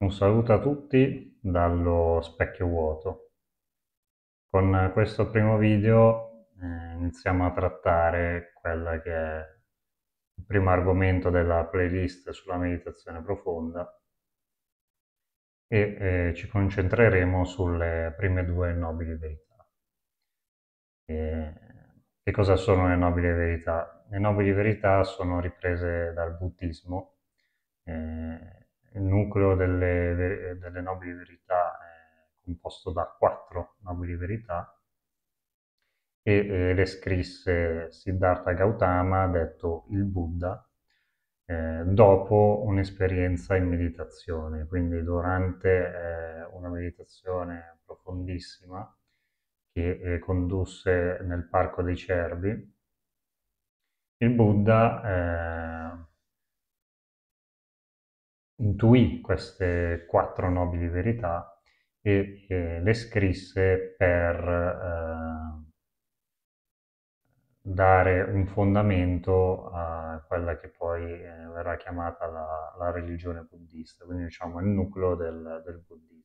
Un saluto a tutti dallo specchio vuoto. Con questo primo video eh, iniziamo a trattare quello che è il primo argomento della playlist sulla meditazione profonda e eh, ci concentreremo sulle prime due nobili verità. E, che cosa sono le nobili verità? Le nobili verità sono riprese dal buddismo. Eh, il nucleo delle, delle nobili verità è composto da quattro nobili verità e eh, le scrisse Siddhartha Gautama, detto il Buddha, eh, dopo un'esperienza in meditazione, quindi durante eh, una meditazione profondissima che eh, condusse nel Parco dei Cervi, il Buddha eh, intuì queste quattro nobili verità e eh, le scrisse per eh, dare un fondamento a quella che poi eh, verrà chiamata la, la, religione buddista, quindi diciamo il nucleo del, del buddismo.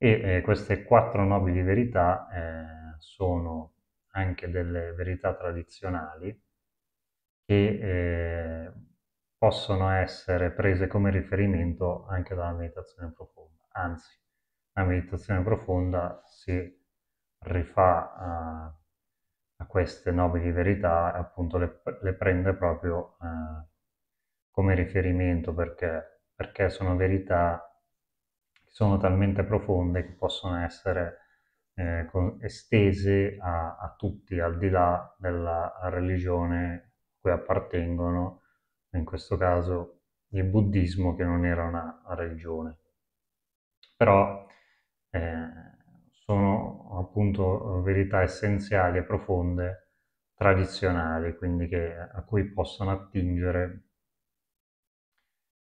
E eh, queste quattro nobili verità eh, sono anche delle verità tradizionali che eh, possono essere prese come riferimento anche dalla meditazione profonda. Anzi, la meditazione profonda si rifà a, eh, a queste nobili verità e appunto le, le prende proprio eh, come riferimento perché, perché sono verità che sono talmente profonde che possono essere eh, con, estese a, a, tutti, al di là della religione a cui appartengono in questo caso il buddismo che non era una religione. Però eh, sono appunto verità essenziali e profonde, tradizionali, quindi che, a cui possono attingere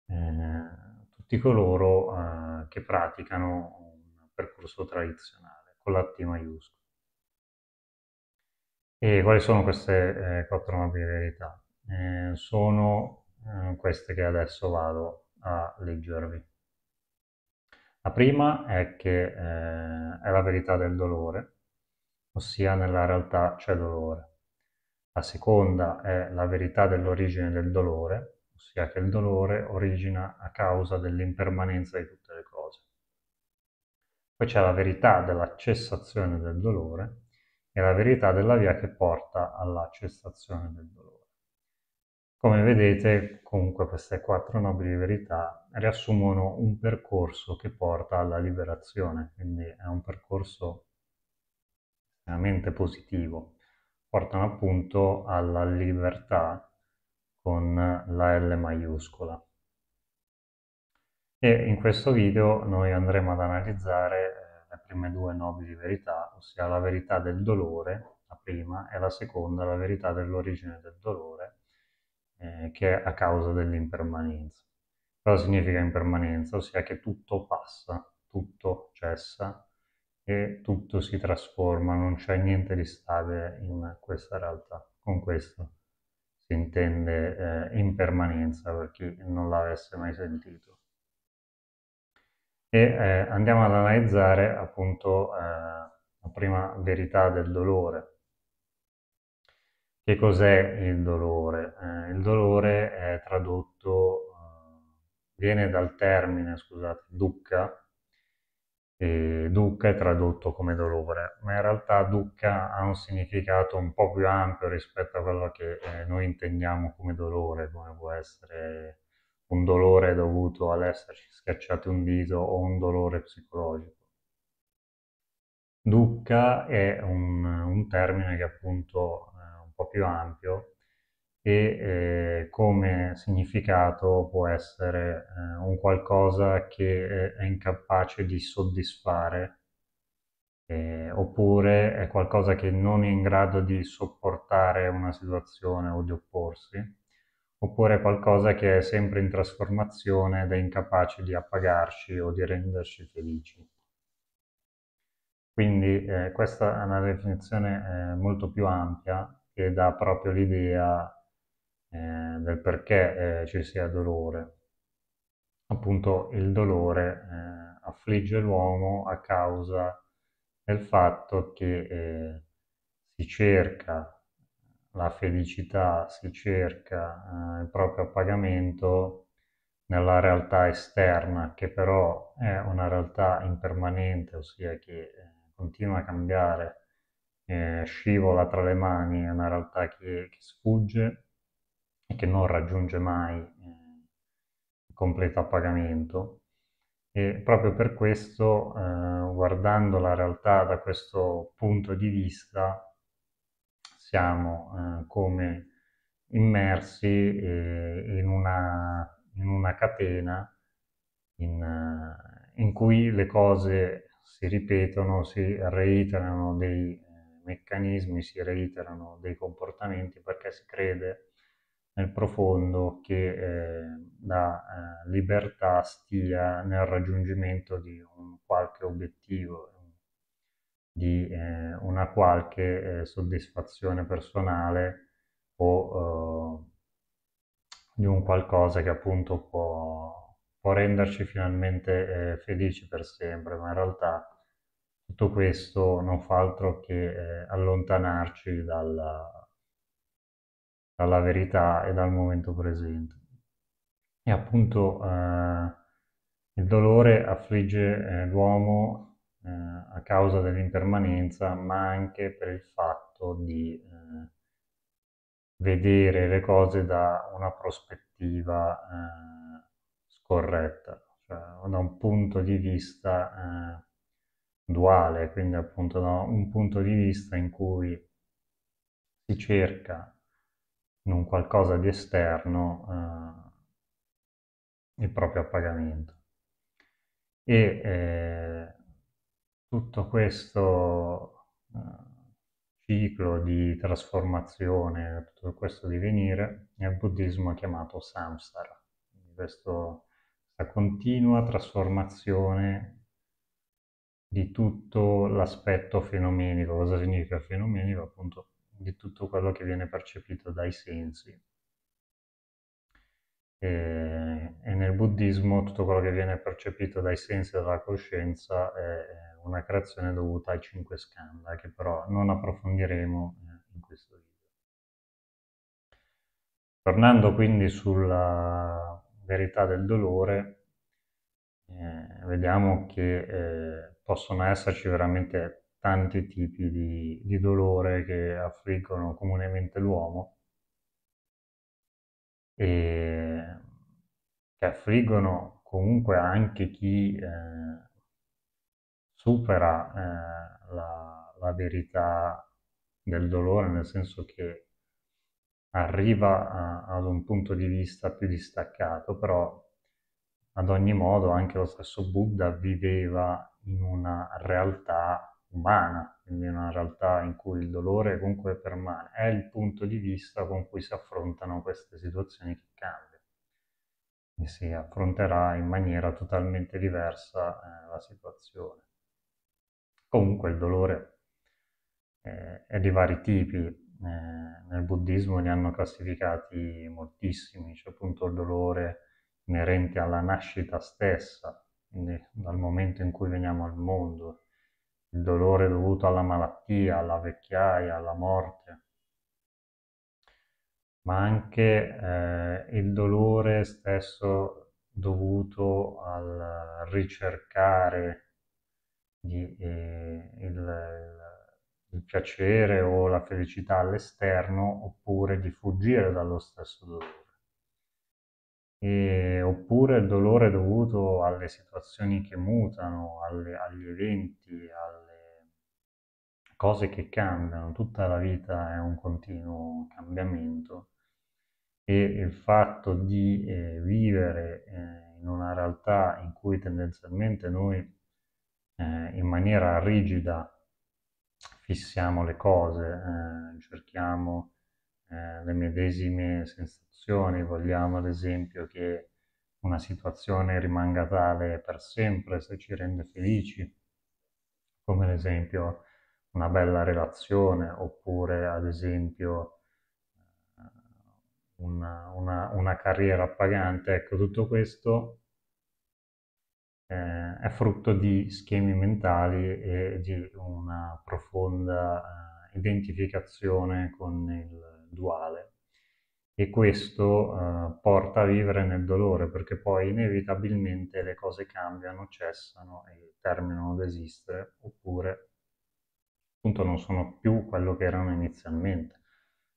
eh, tutti coloro eh, che praticano un percorso tradizionale, con la T maiuscola. E quali sono queste eh, quattro nobili verità? Eh, sono eh, queste che adesso vado a leggervi. La prima è che eh, è la verità del dolore, ossia nella realtà c'è dolore. La seconda è la verità dell'origine del dolore, ossia che il dolore origina a causa dell'impermanenza di tutte le cose. Poi c'è la verità della cessazione del dolore e la verità della via che porta alla cessazione del dolore. Come vedete, comunque queste quattro nobili verità riassumono un percorso che porta alla liberazione, quindi è un percorso estremamente positivo. Portano appunto alla libertà con la L maiuscola. E in questo video noi andremo ad analizzare eh, le prime due nobili verità, ossia la verità del dolore, la prima, e la seconda, la verità dell'origine del dolore, eh, che è a causa dell'impermanenza. Cosa significa impermanenza? Ossia che tutto passa, tutto cessa e tutto si trasforma, non c'è niente di stabile in questa realtà. Con questo si intende eh, impermanenza per chi non l'avesse mai sentito. E eh, andiamo ad analizzare appunto eh, la prima verità del dolore, che cos'è il dolore? Eh, il dolore è tradotto, eh, viene dal termine, scusate, ducca, e ducca è tradotto come dolore, ma in realtà ducca ha un significato un po' più ampio rispetto a quello che eh, noi intendiamo come dolore, come può essere un dolore dovuto all'esserci schiacciati un dito o un dolore psicologico. Ducca è un, un termine che appunto po' più ampio e eh, come significato può essere eh, un qualcosa che eh, è incapace di soddisfare eh, oppure è qualcosa che non è in grado di sopportare una situazione o di opporsi, oppure è qualcosa che è sempre in trasformazione ed è incapace di appagarci o di renderci felici. Quindi eh, questa è una definizione eh, molto più ampia che dà proprio l'idea eh, del perché eh, ci sia dolore. Appunto il dolore eh, affligge l'uomo a causa del fatto che eh, si cerca la felicità, si cerca eh, il proprio appagamento nella realtà esterna che però è una realtà impermanente, ossia che eh, continua a cambiare eh, scivola tra le mani, è una realtà che, che sfugge e che non raggiunge mai eh, il completo appagamento. E proprio per questo, eh, guardando la realtà da questo punto di vista, siamo eh, come immersi eh, in una, in, una, catena in, in, cui le cose si ripetono, si reiterano dei meccanismi, si reiterano dei comportamenti perché si crede nel profondo che eh, la eh, libertà stia nel raggiungimento di un qualche obiettivo, di eh, una qualche eh, soddisfazione personale o eh, di un qualcosa che appunto può, può renderci finalmente eh, felici per sempre, ma in realtà tutto questo non fa altro che eh, allontanarci dalla, dalla, verità e dal momento presente. E appunto eh, il dolore affligge eh, l'uomo eh, a causa dell'impermanenza, ma anche per il fatto di eh, vedere le cose da una prospettiva eh, scorretta, cioè da un punto di vista duale, quindi appunto da un punto di vista in cui si cerca in un qualcosa di esterno eh, il proprio appagamento. E eh, tutto questo eh, ciclo di trasformazione, tutto questo divenire, nel buddismo è chiamato samsara, questa continua trasformazione di tutto l'aspetto fenomenico. Cosa significa fenomenico? Appunto, di tutto quello che viene percepito dai sensi. E, e nel buddismo tutto quello che viene percepito dai sensi e dalla coscienza è una creazione dovuta ai cinque skanda, che però non approfondiremo eh, in questo video. Tornando quindi sulla verità del dolore, eh, vediamo che eh, possono esserci veramente tanti tipi di, di dolore che affliggono comunemente l'uomo e che affliggono comunque anche chi eh, supera eh, la, la, verità del dolore, nel senso che arriva a, ad un punto di vista più distaccato, però ad ogni modo anche lo stesso Buddha viveva in una realtà umana, quindi una realtà in cui il dolore comunque permane. È il punto di vista con cui si affrontano queste situazioni che cambiano e si affronterà in maniera totalmente diversa eh, la situazione. Comunque il dolore eh, è di vari tipi, eh, nel buddismo ne hanno classificati moltissimi, c'è appunto il dolore inerente alla nascita stessa, quindi dal momento in cui veniamo al mondo, il dolore dovuto alla malattia, alla vecchiaia, alla morte, ma anche eh, il dolore stesso dovuto al ricercare di, eh, il, il piacere o la felicità all'esterno oppure di fuggire dallo stesso dolore e, oppure il dolore dovuto alle situazioni che mutano, alle, agli eventi, alle cose che cambiano. Tutta la vita è un continuo cambiamento e il fatto di eh, vivere eh, in una realtà in cui tendenzialmente noi eh, in maniera rigida fissiamo le cose, eh, cerchiamo eh, le medesime sensazioni, vogliamo ad esempio che una situazione rimanga tale per sempre se ci rende felici, come ad esempio una bella relazione oppure ad esempio eh, una, una, una carriera pagante, ecco tutto questo eh, è frutto di schemi mentali e di una profonda eh, identificazione con il duale e questo eh, porta a vivere nel dolore perché poi inevitabilmente le cose cambiano, cessano e terminano ad esistere oppure appunto non sono più quello che erano inizialmente.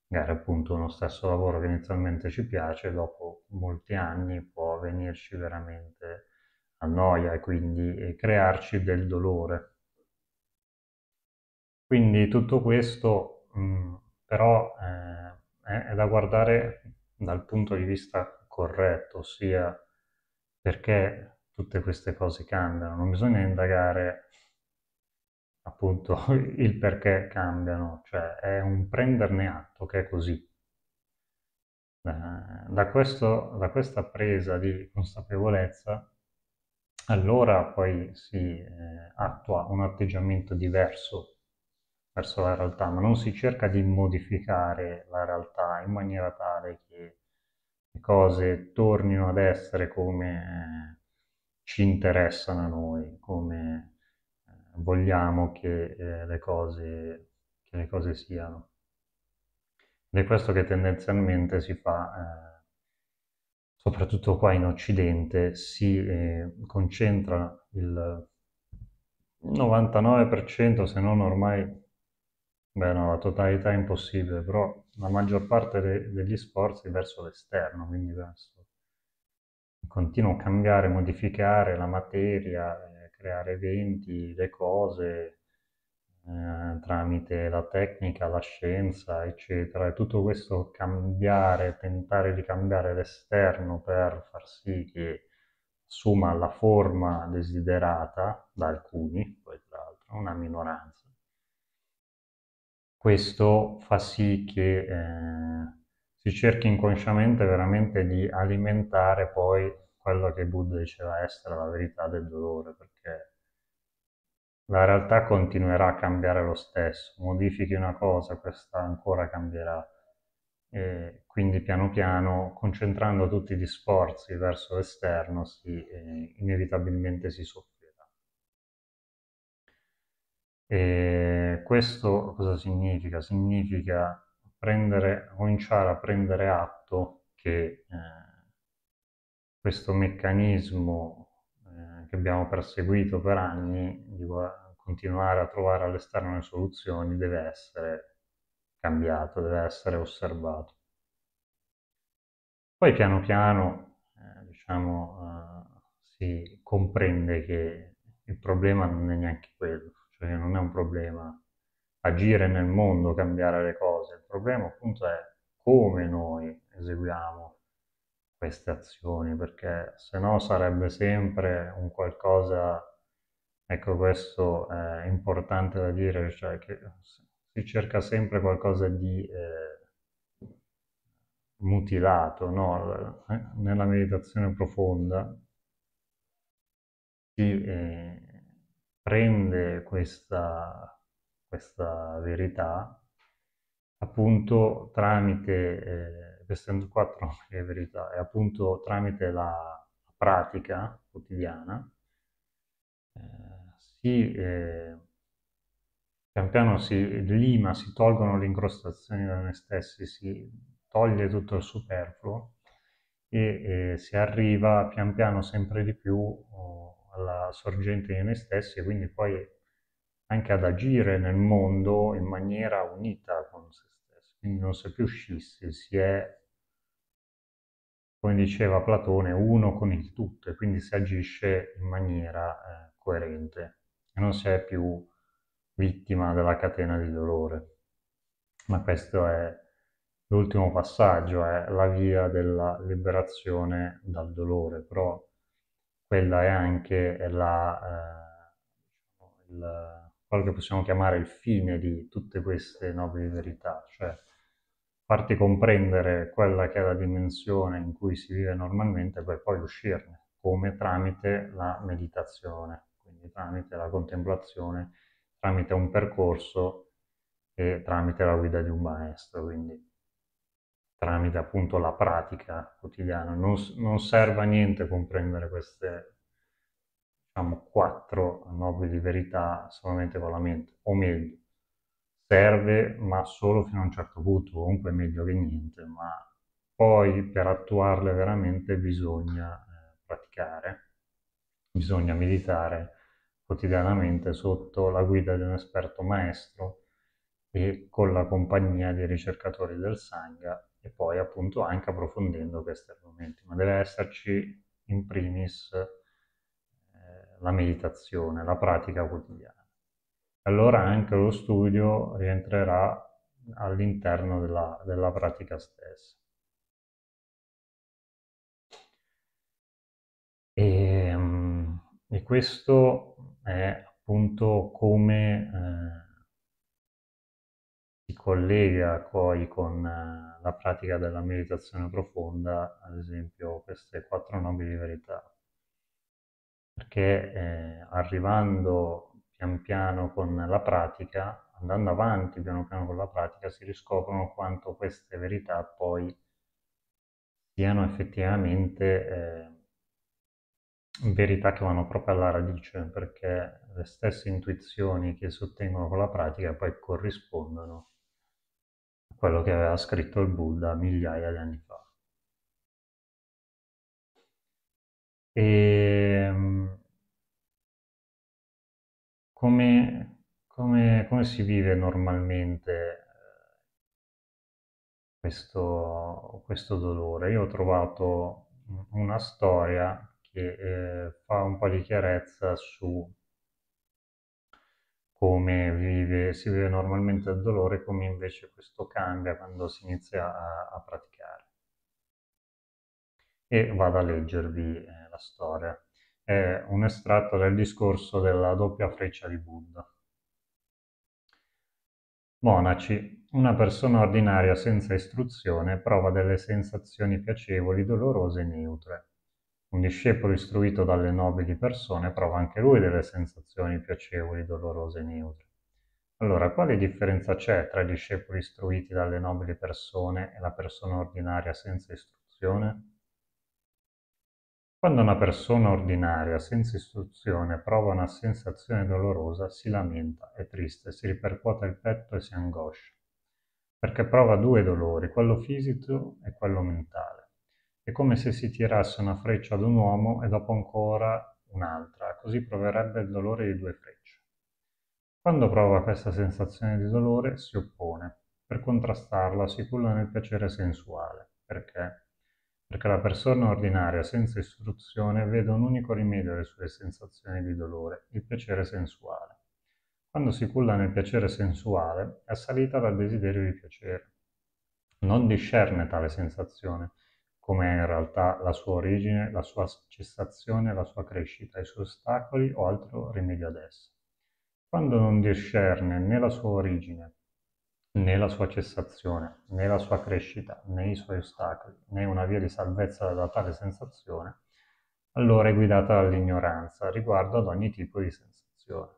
Magari appunto uno stesso lavoro che inizialmente ci piace dopo molti anni può venirci veramente a noia e quindi crearci del dolore. Quindi tutto questo mh, mm, però eh, è da guardare dal punto di vista corretto, ossia perché tutte queste cose cambiano, non bisogna indagare appunto il perché cambiano, cioè è un prenderne atto che è così. Eh, da, questo, da questa presa di consapevolezza allora poi si eh, attua un atteggiamento diverso verso la realtà, ma non si cerca di modificare la realtà in maniera tale che le cose tornino ad essere come ci interessano a noi, come eh, vogliamo che, eh, le, cose, che le cose siano. Ed è questo che tendenzialmente si fa, eh, soprattutto qua in Occidente, si eh, concentra il 99% se non ormai Beh, no, la totalità è impossibile, però la maggior parte de- degli sforzi è verso l'esterno, quindi verso il continuo cambiare, modificare la materia, eh, creare eventi, le cose eh, tramite la tecnica, la scienza, eccetera. E tutto questo cambiare, tentare di cambiare l'esterno per far sì che assuma la forma desiderata da alcuni, poi tra l'altro una minoranza questo fa sì che eh, si cerchi inconsciamente veramente di alimentare poi quello che Buddha diceva essere la verità del dolore, perché la realtà continuerà a cambiare lo stesso, modifichi una cosa, questa ancora cambierà. E quindi piano piano, concentrando tutti gli sforzi verso l'esterno, si, eh, inevitabilmente si soffoca. E questo cosa significa? Significa prendere, cominciare a prendere atto che eh, questo meccanismo eh, che abbiamo perseguito per anni di continuare a trovare all'esterno le soluzioni deve essere cambiato, deve essere osservato. Poi piano piano eh, diciamo, eh, si comprende che il problema non è neanche quello cioè non è un problema agire nel mondo, cambiare le cose, il problema appunto è come noi eseguiamo queste azioni, perché se no sarebbe sempre un qualcosa, ecco questo è importante da dire, cioè che si cerca sempre qualcosa di eh, mutilato, no? Nella meditazione profonda si, eh, prende questa, questa verità appunto tramite, eh, queste quattro verità, è appunto tramite la pratica quotidiana, eh, si, eh, pian piano si lima, si tolgono le incrostazioni da noi stessi, si toglie tutto il superfluo e eh, si arriva pian piano sempre di più oh, alla sorgente di noi stessi e quindi poi anche ad agire nel mondo in maniera unita con se stessi. Quindi non si è più scissi, si è, come diceva Platone, uno con il tutto e quindi si agisce in maniera eh, coerente e non si è più vittima della catena di dolore. Ma questo è l'ultimo passaggio, è la via della liberazione dal dolore, però quella è anche la, eh, diciamo, il, quello che possiamo chiamare il fine di tutte queste nobili verità, cioè farti comprendere quella che è la dimensione in cui si vive normalmente per poi uscirne, come tramite la meditazione, quindi tramite la contemplazione, tramite un percorso e tramite la guida di un maestro. Quindi tramite appunto la pratica quotidiana. Non, non serve a niente comprendere queste diciamo, quattro nobili verità solamente con la mente, o meglio, serve ma solo fino a un certo punto, comunque è meglio che niente, ma poi per attuarle veramente bisogna eh, praticare, bisogna meditare quotidianamente sotto la guida di un esperto maestro e con la compagnia dei ricercatori del Sangha e poi appunto anche approfondendo questi argomenti, ma deve esserci in primis eh, la meditazione, la pratica quotidiana. Allora anche lo studio rientrerà all'interno della, della pratica stessa. E, ehm, e questo è appunto come eh, si collega poi con eh, la pratica della meditazione profonda, ad esempio queste quattro nobili verità, perché eh, arrivando pian piano con la pratica, andando avanti piano piano con la pratica, si riscoprono quanto queste verità poi siano effettivamente... Eh, verità che vanno proprio alla radice, perché le stesse intuizioni che si ottengono con la pratica poi corrispondono quello che aveva scritto il Buddha migliaia di anni fa. E, ehm, come, come, come si vive normalmente eh, questo, questo dolore? Io ho trovato una storia che eh, fa un po' di chiarezza su come vive, si vive normalmente il dolore, come invece questo cambia quando si inizia a, a praticare. E vado a leggervi eh, la storia. È un estratto del discorso della doppia freccia di Buddha. Monaci, una persona ordinaria senza istruzione prova delle sensazioni piacevoli, dolorose e neutre. Un discepolo istruito dalle nobili persone prova anche lui delle sensazioni piacevoli, dolorose e neutre. Allora, quale differenza c'è tra i discepoli istruiti dalle nobili persone e la persona ordinaria senza istruzione? Quando una persona ordinaria senza istruzione prova una sensazione dolorosa, si lamenta, è triste, si ripercuote il petto e si angoscia, perché prova due dolori, quello fisico e quello mentale è come se si tirasse una freccia ad un uomo e dopo ancora un'altra, così proverebbe il dolore di due frecce. Quando prova questa sensazione di dolore si oppone. Per contrastarla si culla nel piacere sensuale. Perché? Perché la persona ordinaria senza istruzione vede un unico rimedio alle sue sensazioni di dolore, il piacere sensuale. Quando si culla nel piacere sensuale è assalita dal desiderio di piacere. Non discerne tale sensazione, come è in realtà la sua origine, la sua cessazione, la sua crescita, i suoi ostacoli o altro rimedio ad esso. Quando non discerne né la sua origine, né la sua cessazione, né la sua crescita, né i suoi ostacoli, né una via di salvezza da tale sensazione, allora è guidata dall'ignoranza riguardo ad ogni tipo di sensazione.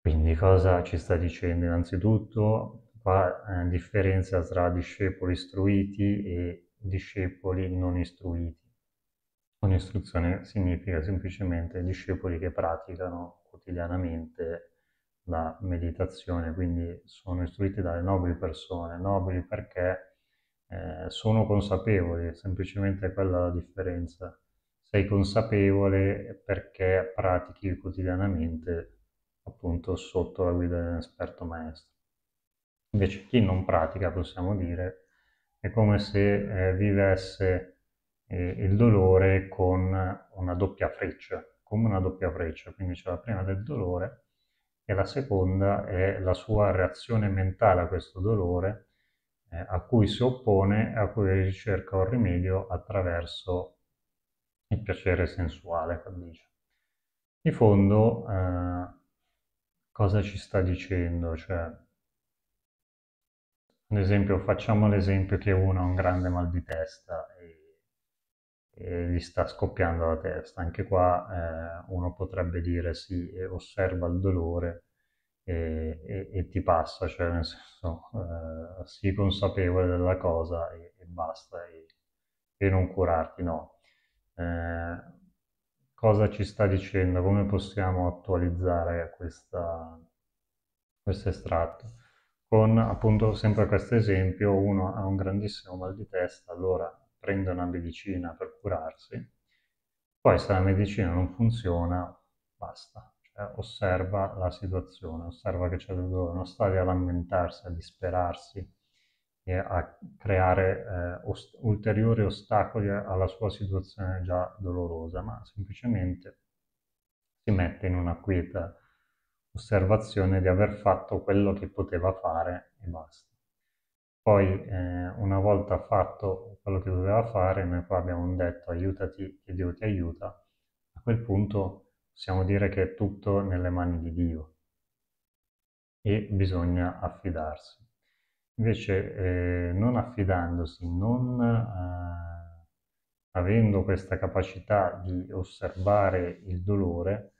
Quindi cosa ci sta dicendo? Innanzitutto fa eh, differenza tra discepoli istruiti e discepoli non istruiti. Un'istruzione significa semplicemente discepoli che praticano quotidianamente la meditazione, quindi sono istruiti dalle nobili persone, nobili perché eh, sono consapevoli, semplicemente quella è la differenza. Sei consapevole perché pratichi quotidianamente appunto sotto la guida di un esperto maestro. Invece chi non pratica, possiamo dire, è come se eh, vivesse eh, il dolore con una doppia freccia, come una doppia freccia, quindi c'è la prima del dolore e la seconda è la sua reazione mentale a questo dolore eh, a cui si oppone e a cui ricerca un rimedio attraverso il piacere sensuale, dice. Di fondo eh, cosa ci sta dicendo? Cioè, un esempio, facciamo l'esempio che uno ha un grande mal di testa e, e gli sta scoppiando la testa. Anche qua eh, uno potrebbe dire sì, eh, osserva il dolore e, e, e ti passa, cioè nel senso eh, sii consapevole della cosa e, basta e, non curarti, no. Eh, cosa ci sta dicendo? Come possiamo attualizzare questa, questo estratto? con appunto sempre questo esempio, uno ha un grandissimo mal di testa, allora prende una medicina per curarsi, poi se la medicina non funziona, basta, cioè, osserva la situazione, osserva che c'è del dolore, non sta a lamentarsi, a disperarsi e a creare eh, ost- ulteriori ostacoli alla sua situazione già dolorosa, ma semplicemente si mette in una quieta osservazione di aver fatto quello che poteva fare e basta. Poi eh, una volta fatto quello che doveva fare, noi qua abbiamo detto aiutati che Dio ti aiuta, a quel punto possiamo dire che è tutto nelle mani di Dio e bisogna affidarsi. Invece eh, non affidandosi, non eh, avendo questa capacità di osservare il dolore,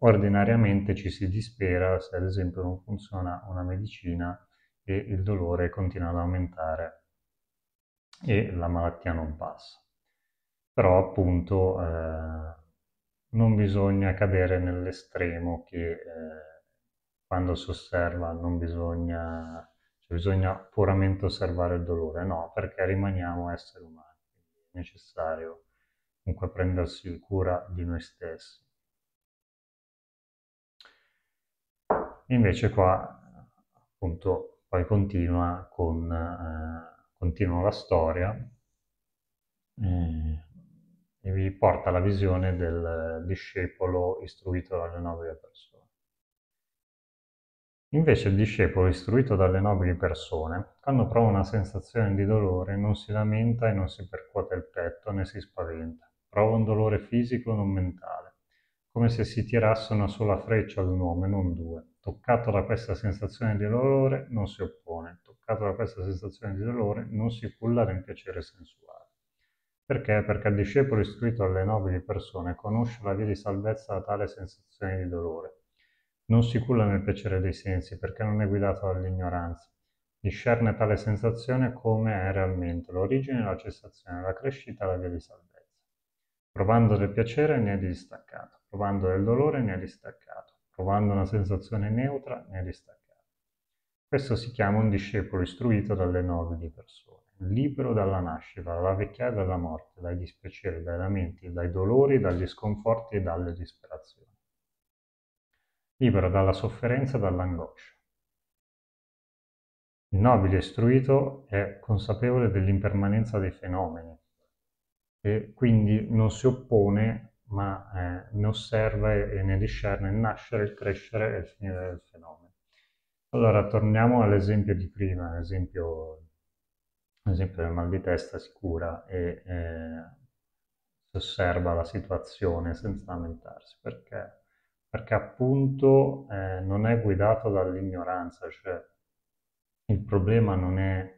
Ordinariamente ci si dispera se ad esempio non funziona una medicina e il dolore continua ad aumentare e la malattia non passa. Però appunto eh, non bisogna cadere nell'estremo che eh, quando si osserva non bisogna, cioè bisogna puramente osservare il dolore, no, perché rimaniamo esseri umani, è necessario comunque prendersi cura di noi stessi. Invece qua appunto poi continua con, eh, continua la storia eh, e vi porta la visione del discepolo istruito dalle nobili persone. Invece il discepolo istruito dalle nobili persone, quando prova una sensazione di dolore, non si lamenta e non si percuote il petto né si spaventa. Prova un dolore fisico non mentale, come se si tirasse una sola freccia ad un uomo e non due Toccato da questa sensazione di dolore non si oppone, toccato da questa sensazione di dolore non si culla di un piacere sensuale. Perché? Perché il discepolo istruito alle nobili persone conosce la via di salvezza da tale sensazione di dolore. Non si culla nel piacere dei sensi perché non è guidato dall'ignoranza. Discerne tale sensazione come è realmente l'origine, la cessazione, la crescita la via di salvezza. Provando del piacere ne è distaccato, provando del dolore ne è distaccato provando una sensazione neutra ne distaccare. Questo si chiama un discepolo istruito dalle nobili persone, libero dalla nascita, dalla vecchiaia e dalla morte, dai dispiaceri, dai lamenti, dai dolori, dagli sconforti e dalle disperazioni. Libero dalla sofferenza e dall'angoscia. Il nobile istruito è consapevole dell'impermanenza dei fenomeni e quindi non si oppone ma eh, ne osserva e ne discerne il nascere, il crescere e il finire del fenomeno. Allora, torniamo all'esempio di prima, l'esempio del mal di testa si cura e eh, si osserva la situazione senza lamentarsi. Perché? Perché appunto eh, non è guidato dall'ignoranza, cioè il problema non è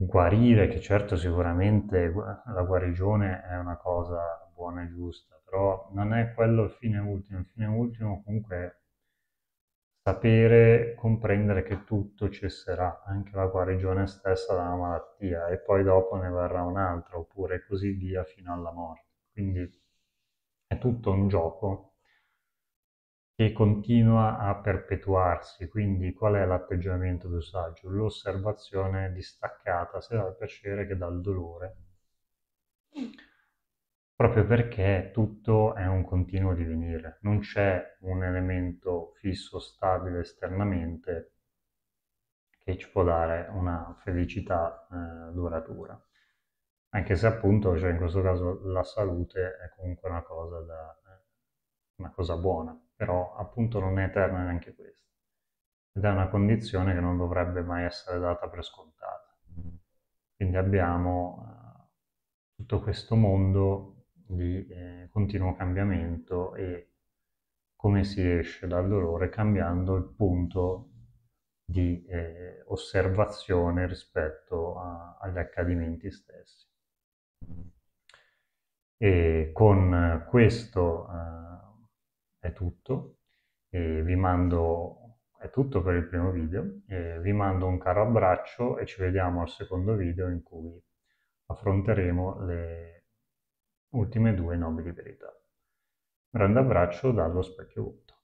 guarire, che certo sicuramente la guarigione è una cosa buona e giusta, però non è quello il fine ultimo, il fine ultimo comunque è sapere, comprendere che tutto cesserà, anche la guarigione stessa dalla malattia e poi dopo ne verrà un'altra oppure così via fino alla morte. Quindi è tutto un gioco che continua a perpetuarsi. Quindi qual è l'atteggiamento saggio? L'osservazione distaccata sia dal piacere che dal dolore, proprio perché tutto è un continuo divenire, non c'è un elemento fisso, stabile esternamente che ci può dare una felicità eh, duratura. Anche se appunto, cioè in questo caso, la salute è comunque una cosa da, una cosa buona, però appunto non è eterna neanche questa. Ed è una condizione che non dovrebbe mai essere data per scontata. Quindi abbiamo eh, tutto questo mondo di eh, continuo cambiamento e come si esce dal dolore cambiando il punto di eh, osservazione rispetto a, agli accadimenti stessi. E con questo eh, è tutto, e vi mando, è tutto per il primo video, e vi mando un caro abbraccio e ci vediamo al secondo video in cui affronteremo le ultime due nobili verità. grande abbraccio dallo specchio vuoto.